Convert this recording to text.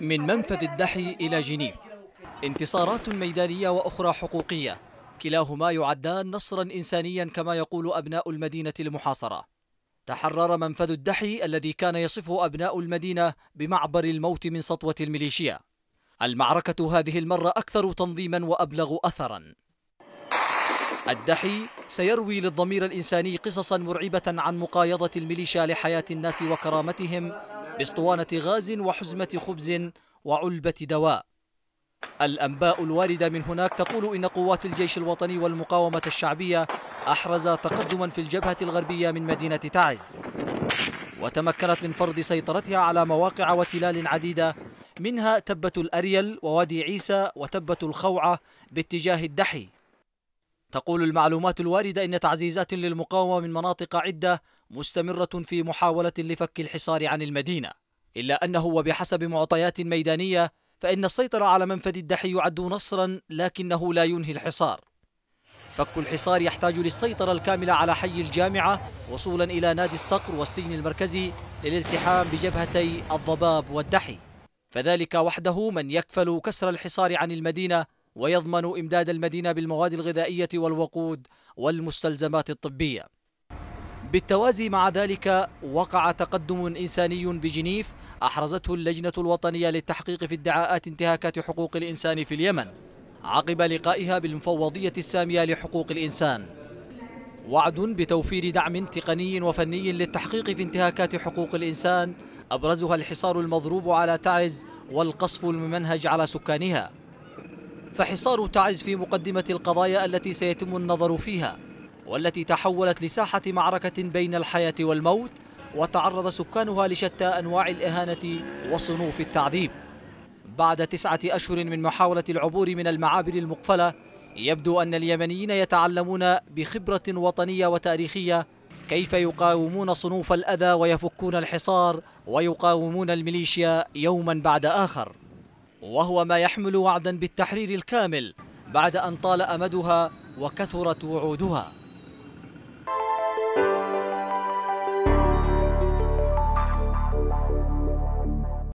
من منفذ الدحي إلى جنيف انتصارات ميدانية وأخرى حقوقية كلاهما يعدان نصرا إنسانيا كما يقول أبناء المدينة المحاصرة تحرر منفذ الدحي الذي كان يصفه أبناء المدينة بمعبر الموت من سطوة الميليشيا المعركة هذه المرة أكثر تنظيما وأبلغ أثرا الدحي سيروي للضمير الإنساني قصصا مرعبة عن مقايضة الميليشيا لحياة الناس وكرامتهم باسطوانة غاز وحزمة خبز وعلبة دواء الأنباء الواردة من هناك تقول إن قوات الجيش الوطني والمقاومة الشعبية أحرز تقدما في الجبهة الغربية من مدينة تعز وتمكنت من فرض سيطرتها على مواقع وتلال عديدة منها تبة الأريل ووادي عيسى وتبة الخوعة باتجاه الدحي تقول المعلومات الواردة إن تعزيزات للمقاومة من مناطق عدة مستمرة في محاولة لفك الحصار عن المدينة إلا أنه وبحسب معطيات ميدانية فإن السيطرة على منفذ الدحي يعد نصرا لكنه لا ينهي الحصار فك الحصار يحتاج للسيطرة الكاملة على حي الجامعة وصولا إلى نادي الصقر والسجن المركزي للالتحام بجبهتي الضباب والدحي فذلك وحده من يكفل كسر الحصار عن المدينة ويضمن إمداد المدينة بالمواد الغذائية والوقود والمستلزمات الطبية بالتوازي مع ذلك وقع تقدم إنساني بجنيف أحرزته اللجنة الوطنية للتحقيق في ادعاءات انتهاكات حقوق الإنسان في اليمن عقب لقائها بالمفوضية السامية لحقوق الإنسان وعد بتوفير دعم تقني وفني للتحقيق في انتهاكات حقوق الإنسان أبرزها الحصار المضروب على تعز والقصف الممنهج على سكانها فحصار تعز في مقدمة القضايا التي سيتم النظر فيها والتي تحولت لساحة معركة بين الحياة والموت وتعرض سكانها لشتى أنواع الإهانة وصنوف التعذيب بعد تسعة أشهر من محاولة العبور من المعابر المقفلة يبدو أن اليمنيين يتعلمون بخبرة وطنية وتاريخية كيف يقاومون صنوف الأذى ويفكون الحصار ويقاومون الميليشيا يوما بعد آخر وهو ما يحمل وعدا بالتحرير الكامل بعد أن طال أمدها وكثرت وعودها